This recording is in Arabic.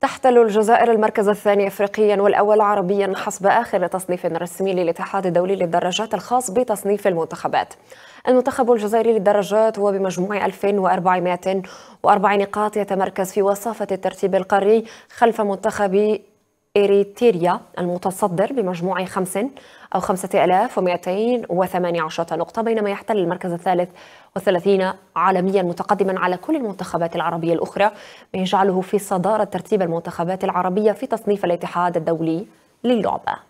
تحتل الجزائر المركز الثاني افريقيا والاول عربيا حسب اخر تصنيف رسمي للاتحاد الدولي للدرجات الخاص بتصنيف المنتخبات. المنتخب الجزائري للدرجات هو بمجموع 2404 نقاط يتمركز في وصافة الترتيب القاري خلف منتخب إريتريا المتصدر بمجموع خمس أو 5218 نقطة بينما يحتل المركز الثالث والثلاثين عالميا متقدما على كل المنتخبات العربية الأخرى ما يجعله في صدارة ترتيب المنتخبات العربية في تصنيف الاتحاد الدولي للعبة